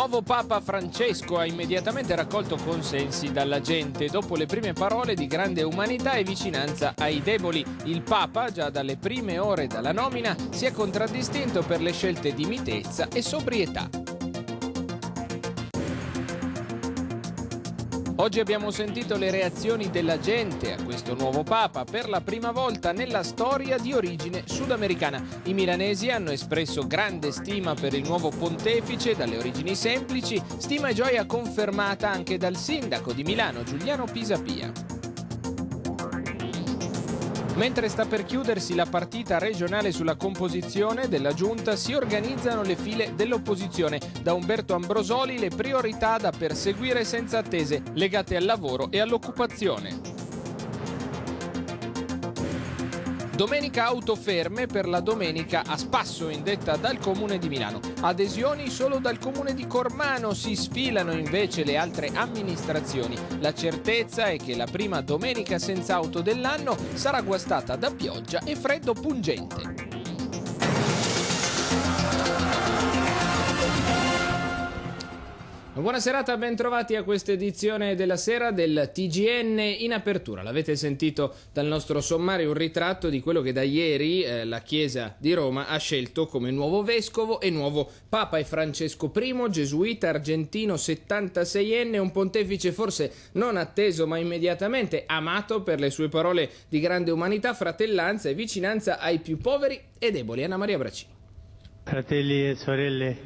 nuovo Papa Francesco ha immediatamente raccolto consensi dalla gente dopo le prime parole di grande umanità e vicinanza ai deboli. Il Papa, già dalle prime ore dalla nomina, si è contraddistinto per le scelte di mitezza e sobrietà. Oggi abbiamo sentito le reazioni della gente a questo nuovo Papa per la prima volta nella storia di origine sudamericana. I milanesi hanno espresso grande stima per il nuovo pontefice dalle origini semplici, stima e gioia confermata anche dal sindaco di Milano Giuliano Pisapia. Mentre sta per chiudersi la partita regionale sulla composizione della giunta, si organizzano le file dell'opposizione. Da Umberto Ambrosoli le priorità da perseguire senza attese, legate al lavoro e all'occupazione. Domenica autoferme per la domenica a spasso indetta dal Comune di Milano. Adesioni solo dal Comune di Cormano si sfilano invece le altre amministrazioni. La certezza è che la prima domenica senza auto dell'anno sarà guastata da pioggia e freddo pungente. Buona serata, bentrovati a questa edizione della sera del TGN in apertura. L'avete sentito dal nostro sommario un ritratto di quello che da ieri eh, la Chiesa di Roma ha scelto come nuovo vescovo e nuovo Papa è Francesco I, gesuita argentino 76enne, un pontefice forse non atteso ma immediatamente amato per le sue parole di grande umanità, fratellanza e vicinanza ai più poveri e deboli. Anna Maria Bracini. Fratelli e sorelle,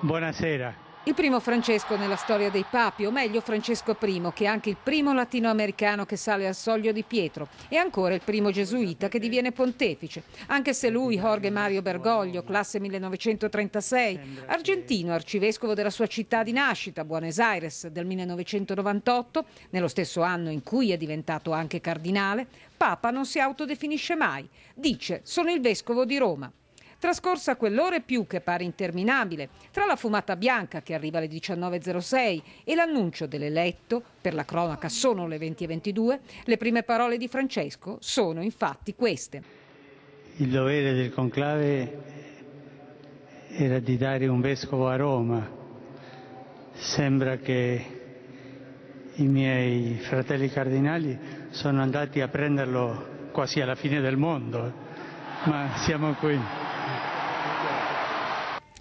buonasera. Il primo Francesco nella storia dei papi, o meglio Francesco I, che è anche il primo latinoamericano che sale al soglio di Pietro e ancora il primo gesuita che diviene pontefice, anche se lui, Jorge Mario Bergoglio, classe 1936, argentino, arcivescovo della sua città di nascita, Buenos Aires, del 1998, nello stesso anno in cui è diventato anche cardinale, papa non si autodefinisce mai, dice sono il vescovo di Roma. Trascorsa quell'ora e più che pare interminabile, tra la fumata bianca che arriva alle 19.06 e l'annuncio dell'eletto, per la cronaca sono le 20.22, le prime parole di Francesco sono infatti queste. Il dovere del conclave era di dare un vescovo a Roma. Sembra che i miei fratelli cardinali sono andati a prenderlo quasi alla fine del mondo, ma siamo qui.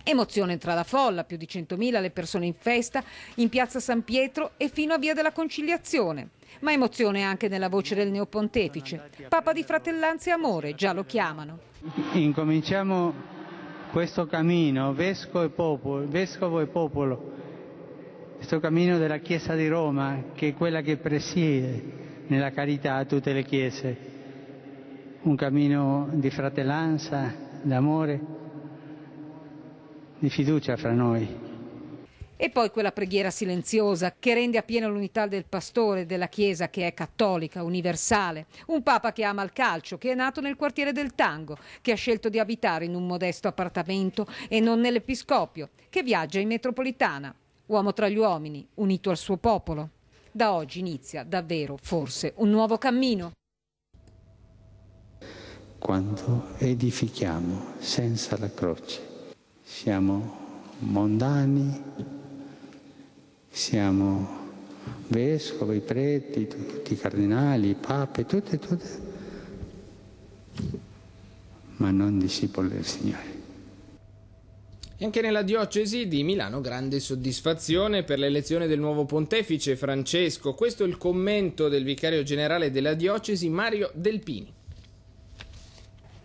Emozione tra la folla, più di 100.000 le persone in festa in piazza San Pietro e fino a Via della Conciliazione. Ma emozione anche nella voce del neopontefice. Papa di fratellanza e amore, già lo chiamano. Incominciamo questo cammino, vescovo e popolo, vescovo e popolo questo cammino della Chiesa di Roma, che è quella che presiede nella carità a tutte le chiese, un cammino di fratellanza, d'amore di fiducia fra noi. E poi quella preghiera silenziosa che rende appieno l'unità del pastore della Chiesa che è cattolica, universale. Un papa che ama il calcio, che è nato nel quartiere del Tango, che ha scelto di abitare in un modesto appartamento e non nell'episcopio, che viaggia in metropolitana. Uomo tra gli uomini, unito al suo popolo. Da oggi inizia davvero, forse, un nuovo cammino. Quando edifichiamo senza la croce siamo mondani, siamo vescovi, preti, tutti i cardinali, i pape, tutte, tutti, ma non discepoli del Signore. E anche nella diocesi di Milano grande soddisfazione per l'elezione del nuovo pontefice Francesco. Questo è il commento del vicario generale della diocesi Mario Delpini.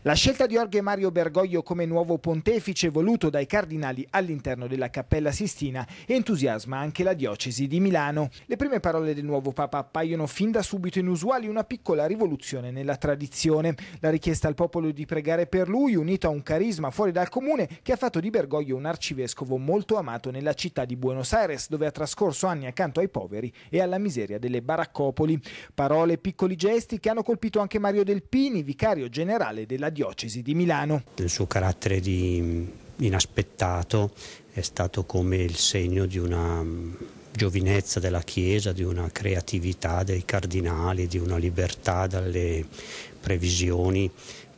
La scelta di Orge Mario Bergoglio come nuovo pontefice voluto dai cardinali all'interno della Cappella Sistina entusiasma anche la diocesi di Milano. Le prime parole del nuovo Papa appaiono fin da subito inusuali una piccola rivoluzione nella tradizione. La richiesta al popolo di pregare per lui, unita a un carisma fuori dal comune, che ha fatto di Bergoglio un arcivescovo molto amato nella città di Buenos Aires, dove ha trascorso anni accanto ai poveri e alla miseria delle baraccopoli. Parole e piccoli gesti che hanno colpito anche Mario Delpini, vicario generale della della diocesi di Milano. Il suo carattere di mm, inaspettato è stato come il segno di una mm, giovinezza della Chiesa, di una creatività dei cardinali, di una libertà dalle previsioni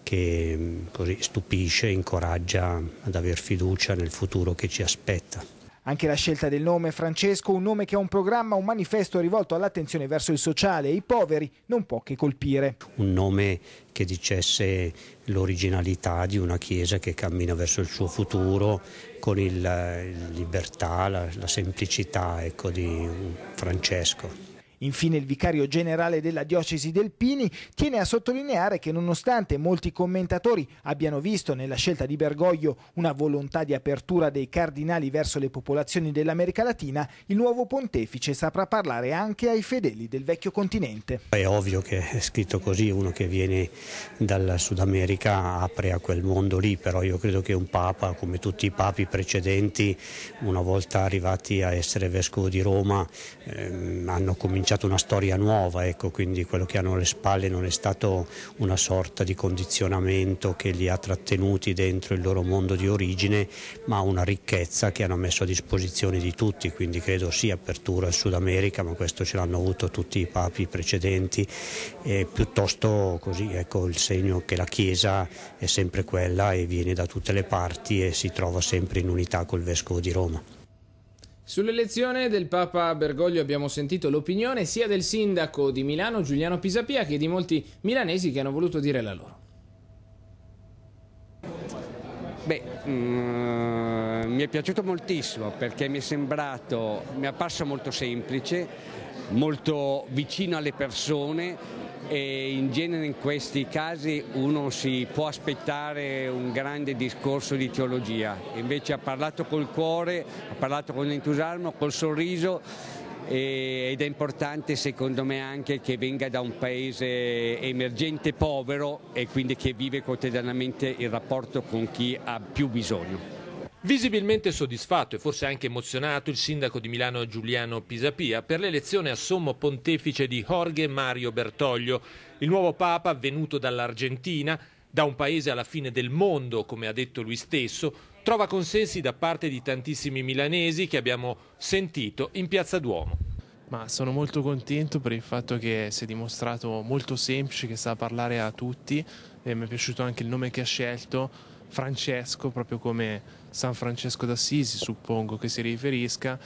che mm, così stupisce e incoraggia ad aver fiducia nel futuro che ci aspetta. Anche la scelta del nome Francesco, un nome che ha un programma, un manifesto rivolto all'attenzione verso il sociale e i poveri, non può che colpire. Un nome che dicesse l'originalità di una chiesa che cammina verso il suo futuro con la eh, libertà, la, la semplicità ecco, di Francesco. Infine il vicario generale della diocesi del Pini tiene a sottolineare che nonostante molti commentatori abbiano visto nella scelta di Bergoglio una volontà di apertura dei cardinali verso le popolazioni dell'America Latina, il nuovo pontefice saprà parlare anche ai fedeli del vecchio continente. È ovvio che è scritto così, uno che viene dal Sud America apre a quel mondo lì, però io credo che un Papa, come tutti i papi precedenti, una volta arrivati a essere vescovo di Roma, ehm, hanno cominciato cominciato una storia nuova, ecco, quindi quello che hanno alle spalle non è stato una sorta di condizionamento che li ha trattenuti dentro il loro mondo di origine, ma una ricchezza che hanno messo a disposizione di tutti, quindi credo sia apertura al Sud America, ma questo ce l'hanno avuto tutti i papi precedenti, e piuttosto così, ecco, il segno che la Chiesa è sempre quella e viene da tutte le parti e si trova sempre in unità col Vescovo di Roma. Sull'elezione del Papa Bergoglio abbiamo sentito l'opinione sia del sindaco di Milano Giuliano Pisapia che di molti milanesi che hanno voluto dire la loro. Beh, mm, mi è piaciuto moltissimo perché mi è sembrato, mi è apparso molto semplice, molto vicino alle persone e in genere in questi casi uno si può aspettare un grande discorso di teologia, invece ha parlato col cuore, ha parlato con entusiasmo, col sorriso ed è importante secondo me anche che venga da un paese emergente povero e quindi che vive quotidianamente il rapporto con chi ha più bisogno. Visibilmente soddisfatto e forse anche emozionato il sindaco di Milano Giuliano Pisapia per l'elezione a sommo pontefice di Jorge Mario Bertoglio, il nuovo papa venuto dall'Argentina, da un paese alla fine del mondo, come ha detto lui stesso, trova consensi da parte di tantissimi milanesi che abbiamo sentito in Piazza Duomo. Ma sono molto contento per il fatto che si è dimostrato molto semplice, che sa parlare a tutti e mi è piaciuto anche il nome che ha scelto, Francesco, proprio come San Francesco d'Assisi, suppongo che si riferisca,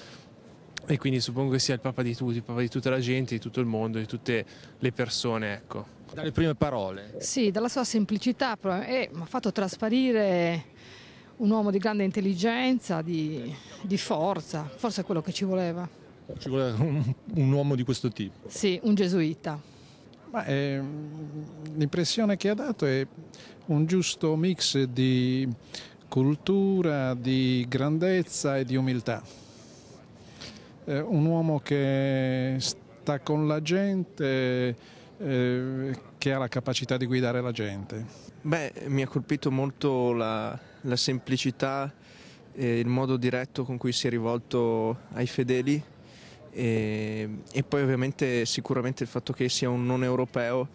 e quindi suppongo che sia il Papa di tutti, il Papa di tutta la gente, di tutto il mondo, di tutte le persone, ecco. Dalle prime parole. Sì, dalla sua semplicità, e eh, mi ha fatto trasparire un uomo di grande intelligenza, di, di forza, forse è quello che ci voleva. Ci voleva un, un uomo di questo tipo? Sì, un gesuita. Eh, l'impressione che ha dato è un giusto mix di cultura, di grandezza e di umiltà. Eh, un uomo che sta con la gente, eh, che ha la capacità di guidare la gente. Beh, mi ha colpito molto la, la semplicità e il modo diretto con cui si è rivolto ai fedeli e, e poi ovviamente sicuramente il fatto che sia un non europeo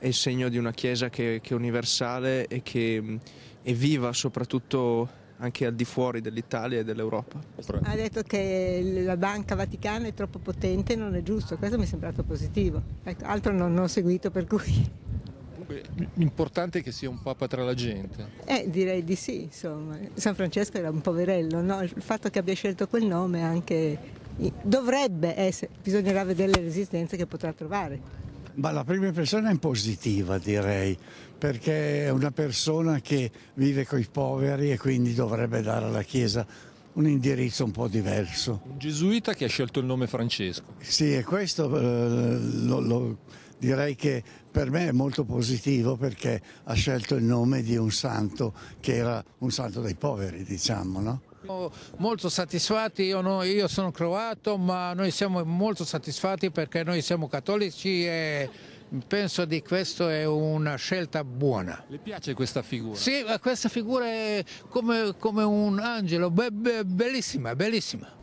è il segno di una Chiesa che, che è universale e che è viva soprattutto anche al di fuori dell'Italia e dell'Europa. Ha detto che la Banca Vaticana è troppo potente, non è giusto, questo mi è sembrato positivo, ecco, altro non ho seguito per cui... L'importante è che sia un papa tra la gente. Eh, direi di sì, insomma. San Francesco era un poverello, no? il fatto che abbia scelto quel nome anche dovrebbe essere, bisognerà vedere le resistenze che potrà trovare. Ma la prima impressione è positiva, direi, perché è una persona che vive con i poveri e quindi dovrebbe dare alla Chiesa un indirizzo un po' diverso. Un gesuita che ha scelto il nome Francesco. Sì, e questo eh, lo, lo, direi che per me è molto positivo perché ha scelto il nome di un santo che era un santo dei poveri, diciamo, no? Molto soddisfatti, io, no, io, sono croato ma noi siamo molto soddisfatti perché noi siamo cattolici e penso che questa è una scelta buona. Le piace questa figura? Sì, questa figura è come, come un angelo, be be bellissima, bellissima.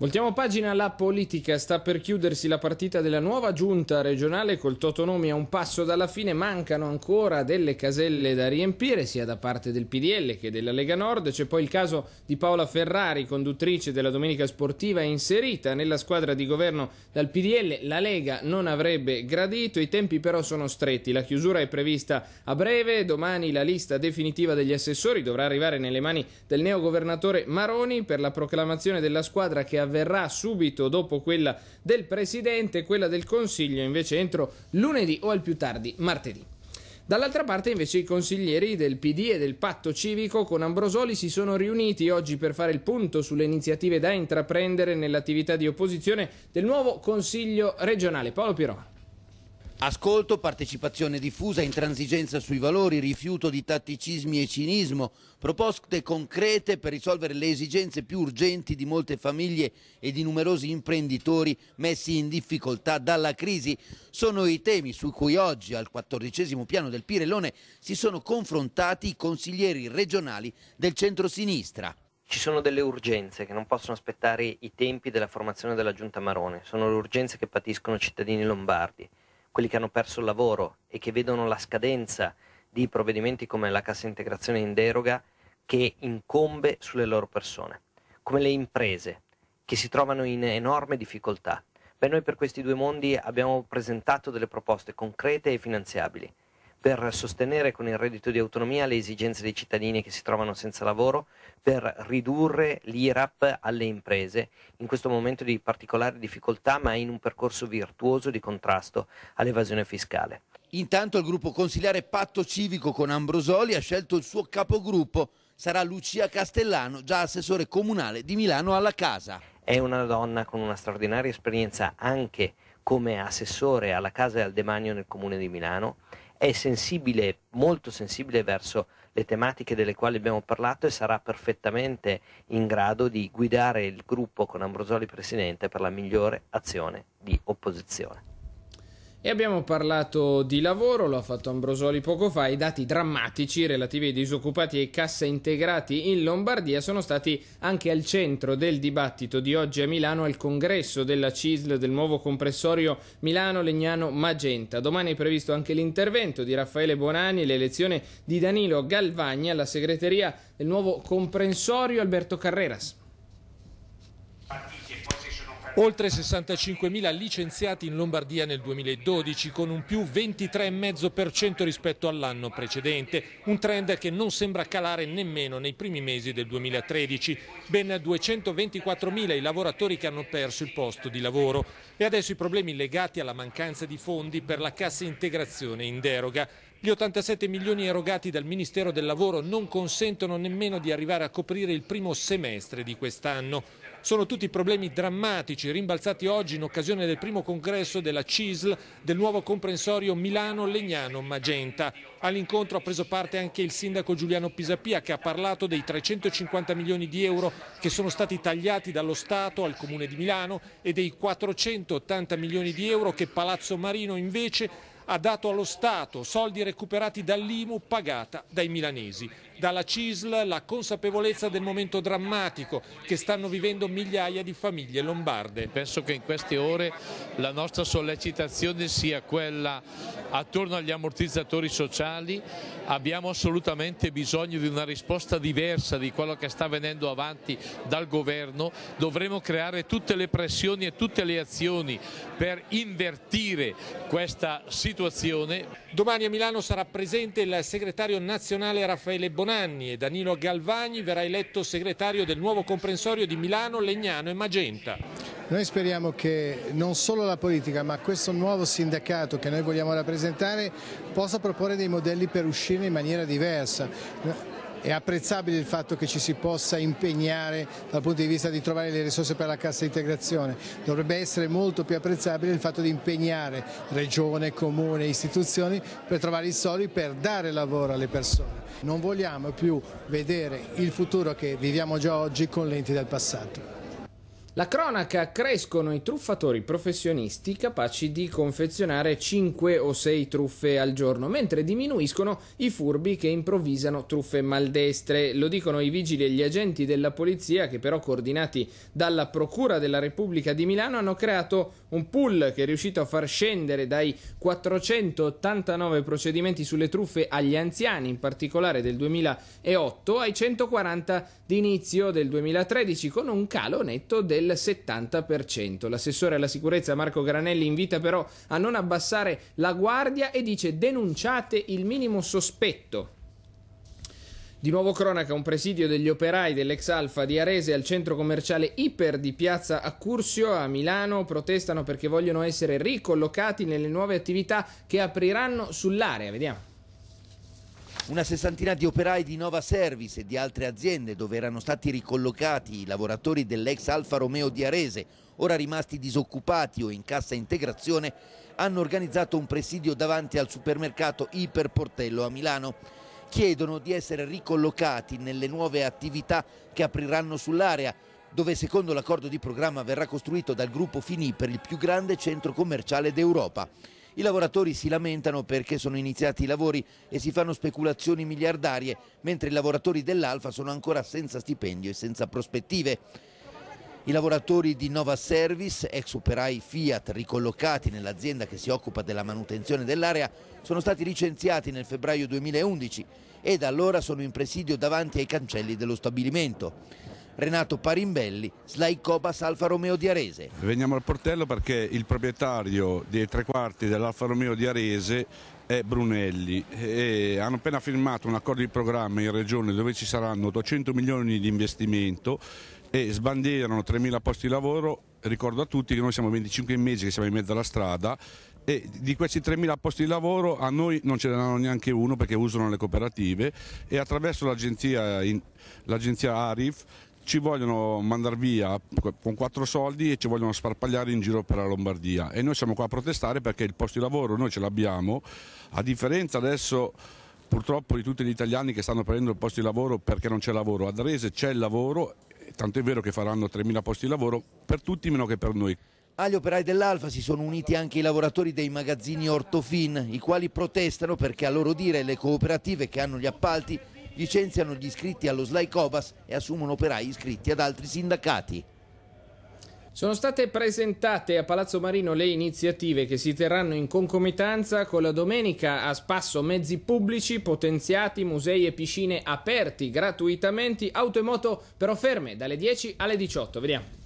Voltiamo pagina alla politica, sta per chiudersi la partita della nuova giunta regionale col Totonomi a un passo dalla fine, mancano ancora delle caselle da riempire sia da parte del PDL che della Lega Nord, c'è poi il caso di Paola Ferrari, conduttrice della Domenica Sportiva inserita nella squadra di governo dal PDL, la Lega non avrebbe gradito, i tempi però sono stretti, la chiusura è prevista a breve, domani la lista definitiva degli assessori dovrà arrivare nelle mani del neogovernatore Maroni per la proclamazione della squadra che ha avverrà subito dopo quella del Presidente, quella del Consiglio invece entro lunedì o al più tardi martedì. Dall'altra parte invece i consiglieri del PD e del patto civico con Ambrosoli si sono riuniti oggi per fare il punto sulle iniziative da intraprendere nell'attività di opposizione del nuovo Consiglio regionale. Paolo Pirova. Ascolto, partecipazione diffusa, intransigenza sui valori, rifiuto di tatticismi e cinismo, proposte concrete per risolvere le esigenze più urgenti di molte famiglie e di numerosi imprenditori messi in difficoltà dalla crisi. Sono i temi su cui oggi al quattordicesimo piano del Pirellone si sono confrontati i consiglieri regionali del centro-sinistra. Ci sono delle urgenze che non possono aspettare i tempi della formazione della Giunta Marone, sono le urgenze che patiscono i cittadini lombardi quelli che hanno perso il lavoro e che vedono la scadenza di provvedimenti come la cassa integrazione in deroga che incombe sulle loro persone, come le imprese che si trovano in enorme difficoltà. Beh, noi per questi due mondi abbiamo presentato delle proposte concrete e finanziabili per sostenere con il reddito di autonomia le esigenze dei cittadini che si trovano senza lavoro, per ridurre l'IRAP alle imprese in questo momento di particolare difficoltà ma in un percorso virtuoso di contrasto all'evasione fiscale. Intanto il gruppo consigliare Patto Civico con Ambrosoli ha scelto il suo capogruppo, sarà Lucia Castellano, già assessore comunale di Milano alla Casa. È una donna con una straordinaria esperienza anche come assessore alla Casa e al Demanio nel Comune di Milano è sensibile, molto sensibile verso le tematiche delle quali abbiamo parlato e sarà perfettamente in grado di guidare il gruppo con Ambrosoli Presidente per la migliore azione di opposizione. E abbiamo parlato di lavoro, lo ha fatto Ambrosoli poco fa, i dati drammatici relativi ai disoccupati e ai cassa integrati in Lombardia sono stati anche al centro del dibattito di oggi a Milano al congresso della CISL del nuovo compressorio Milano-Legnano-Magenta. Domani è previsto anche l'intervento di Raffaele Bonani e l'elezione di Danilo Galvagna alla segreteria del nuovo comprensorio Alberto Carreras. Oltre 65.000 licenziati in Lombardia nel 2012 con un più 23,5% rispetto all'anno precedente, un trend che non sembra calare nemmeno nei primi mesi del 2013. Ben 224.000 i lavoratori che hanno perso il posto di lavoro e adesso i problemi legati alla mancanza di fondi per la cassa integrazione in deroga. Gli 87 milioni erogati dal Ministero del Lavoro non consentono nemmeno di arrivare a coprire il primo semestre di quest'anno. Sono tutti problemi drammatici rimbalzati oggi in occasione del primo congresso della CISL del nuovo comprensorio Milano-Legnano-Magenta. All'incontro ha preso parte anche il sindaco Giuliano Pisapia che ha parlato dei 350 milioni di euro che sono stati tagliati dallo Stato al Comune di Milano e dei 480 milioni di euro che Palazzo Marino invece ha dato allo Stato, soldi recuperati dall'IMU pagata dai milanesi. Dalla CISL la consapevolezza del momento drammatico che stanno vivendo migliaia di famiglie lombarde. Penso che in queste ore la nostra sollecitazione sia quella attorno agli ammortizzatori sociali. Abbiamo assolutamente bisogno di una risposta diversa di quello che sta venendo avanti dal governo. Dovremo creare tutte le pressioni e tutte le azioni per invertire questa situazione. Domani a Milano sarà presente il segretario nazionale Raffaele Bonanni Bonanni e Danilo Galvagni verrà eletto segretario del nuovo comprensorio di Milano, Legnano e Magenta. Noi speriamo che non solo la politica ma questo nuovo sindacato che noi vogliamo rappresentare possa proporre dei modelli per uscire in maniera diversa è apprezzabile il fatto che ci si possa impegnare dal punto di vista di trovare le risorse per la cassa integrazione, dovrebbe essere molto più apprezzabile il fatto di impegnare regione, comune, istituzioni per trovare i soldi per dare lavoro alle persone. Non vogliamo più vedere il futuro che viviamo già oggi con lenti del passato. La cronaca crescono i truffatori professionisti capaci di confezionare 5 o 6 truffe al giorno, mentre diminuiscono i furbi che improvvisano truffe maldestre. Lo dicono i vigili e gli agenti della polizia che però coordinati dalla Procura della Repubblica di Milano hanno creato un pool che è riuscito a far scendere dai 489 procedimenti sulle truffe agli anziani, in particolare del 2008, ai 140 d'inizio del 2013 con un calo netto del del 70%. L'assessore alla sicurezza Marco Granelli invita però a non abbassare la guardia e dice denunciate il minimo sospetto. Di nuovo cronaca, un presidio degli operai dell'ex Alfa di Arese al centro commerciale Iper di Piazza Accursio a Milano protestano perché vogliono essere ricollocati nelle nuove attività che apriranno sull'area. Vediamo. Una sessantina di operai di Nova Service e di altre aziende dove erano stati ricollocati i lavoratori dell'ex Alfa Romeo di Arese, ora rimasti disoccupati o in cassa integrazione, hanno organizzato un presidio davanti al supermercato Iperportello a Milano. Chiedono di essere ricollocati nelle nuove attività che apriranno sull'area, dove secondo l'accordo di programma verrà costruito dal gruppo Fini per il più grande centro commerciale d'Europa. I lavoratori si lamentano perché sono iniziati i lavori e si fanno speculazioni miliardarie, mentre i lavoratori dell'Alfa sono ancora senza stipendio e senza prospettive. I lavoratori di Nova Service, ex operai Fiat ricollocati nell'azienda che si occupa della manutenzione dell'area, sono stati licenziati nel febbraio 2011 e da allora sono in presidio davanti ai cancelli dello stabilimento. Renato Parimbelli, Cobas Alfa Romeo di Arese. Veniamo al portello perché il proprietario dei tre quarti dell'Alfa Romeo di Arese è Brunelli e hanno appena firmato un accordo di programma in regione dove ci saranno 200 milioni di investimento e sbandierano 3.000 posti di lavoro. Ricordo a tutti che noi siamo 25 mesi che siamo in mezzo alla strada e di questi 3.000 posti di lavoro a noi non ce ne danno neanche uno perché usano le cooperative e attraverso l'agenzia, l'agenzia ARIF ci vogliono mandare via con quattro soldi e ci vogliono sparpagliare in giro per la Lombardia e noi siamo qua a protestare perché il posto di lavoro noi ce l'abbiamo, a differenza adesso purtroppo di tutti gli italiani che stanno prendendo il posto di lavoro perché non c'è lavoro, A Arese c'è il lavoro, tanto è vero che faranno 3.000 posti di lavoro per tutti meno che per noi. Agli ah, operai dell'Alfa si sono uniti anche i lavoratori dei magazzini Ortofin, i quali protestano perché a loro dire le cooperative che hanno gli appalti licenziano gli iscritti allo Slaicobas e assumono operai iscritti ad altri sindacati. Sono state presentate a Palazzo Marino le iniziative che si terranno in concomitanza con la domenica a spasso mezzi pubblici potenziati, musei e piscine aperti gratuitamente, auto e moto però ferme dalle 10 alle 18. Vediamo.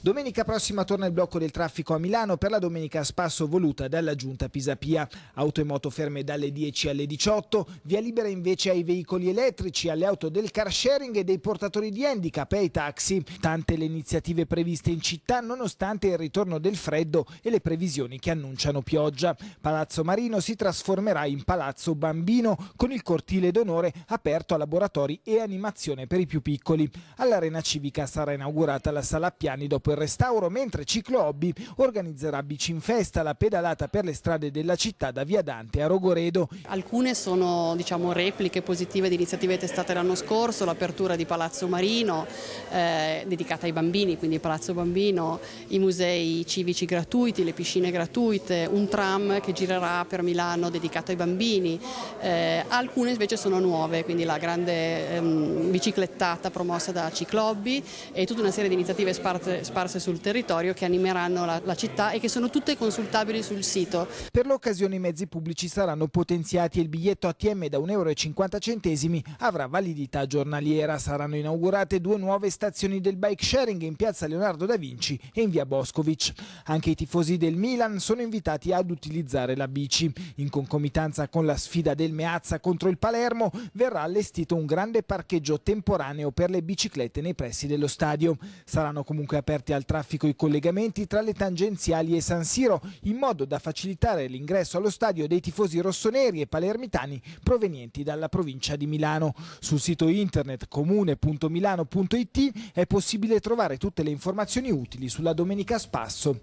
Domenica prossima torna il blocco del traffico a Milano per la domenica a spasso voluta dalla giunta Pisapia. Auto e moto ferme dalle 10 alle 18, via libera invece ai veicoli elettrici, alle auto del car sharing e dei portatori di handicap e ai taxi. Tante le iniziative previste in città nonostante il ritorno del freddo e le previsioni che annunciano pioggia. Palazzo Marino si trasformerà in Palazzo Bambino con il cortile d'onore aperto a laboratori e animazione per i più piccoli. All'Arena Civica sarà inaugurata la sala piani dopo dopo il restauro, mentre Ciclo Hobby organizzerà Bici in Festa, la pedalata per le strade della città da Via Dante a Rogoredo. Alcune sono diciamo, repliche positive di iniziative testate l'anno scorso, l'apertura di Palazzo Marino eh, dedicata ai bambini, quindi Palazzo Bambino, i musei civici gratuiti, le piscine gratuite, un tram che girerà per Milano dedicato ai bambini. Eh, alcune invece sono nuove, quindi la grande ehm, biciclettata promossa da Ciclobbi e tutta una serie di iniziative sparse, sparse sparse sul territorio che animeranno la, la città e che sono tutte consultabili sul sito. Per l'occasione i mezzi pubblici saranno potenziati e il biglietto ATM da 1,50 euro avrà validità giornaliera. Saranno inaugurate due nuove stazioni del bike sharing in piazza Leonardo da Vinci e in via Boscovic. Anche i tifosi del Milan sono invitati ad utilizzare la bici. In concomitanza con la sfida del Meazza contro il Palermo verrà allestito un grande parcheggio temporaneo per le biciclette nei pressi dello stadio. Saranno comunque aperte consente al traffico i collegamenti tra le tangenziali e San Siro in modo da facilitare l'ingresso allo stadio dei tifosi rossoneri e palermitani provenienti dalla provincia di Milano. Sul sito internet comune.milano.it è possibile trovare tutte le informazioni utili sulla Domenica Spasso.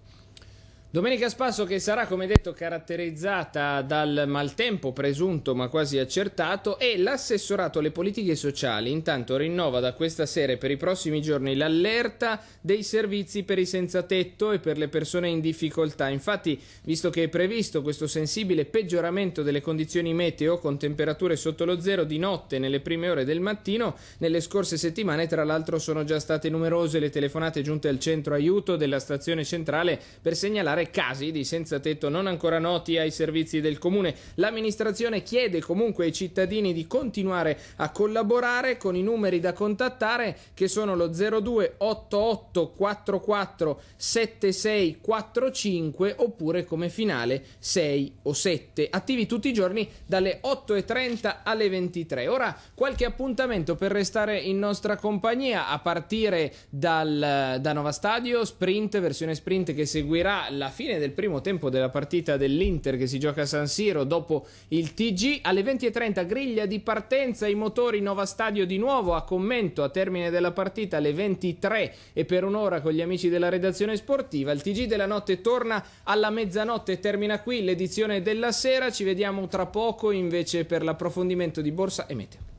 Domenica Spasso che sarà, come detto, caratterizzata dal maltempo presunto ma quasi accertato e l'assessorato alle politiche sociali intanto rinnova da questa sera per i prossimi giorni l'allerta dei servizi per i senza tetto e per le persone in difficoltà. Infatti, visto che è previsto questo sensibile peggioramento delle condizioni meteo con temperature sotto lo zero di notte nelle prime ore del mattino, nelle scorse settimane tra l'altro sono già state numerose le telefonate giunte al centro aiuto della stazione centrale per segnalare denunciare casi di senza tetto non ancora noti ai servizi del comune. L'amministrazione chiede comunque ai cittadini di continuare a collaborare con i numeri da contattare che sono lo 02 88 44 76 45 oppure come finale 6 o 7. Attivi tutti i giorni dalle 8.30 alle 23. Ora qualche appuntamento per restare in nostra compagnia a partire dal, da Nova Stadio, sprint, versione sprint che seguirà la fine del primo tempo della partita dell'Inter che si gioca a San Siro dopo il TG. Alle 20.30 griglia di partenza, i motori Nova Stadio di nuovo a commento a termine della partita alle 23 e per un'ora con gli amici della redazione sportiva. Il TG della notte torna alla mezzanotte e termina qui l'edizione della sera. Ci vediamo tra poco invece per l'approfondimento di Borsa e Meteo.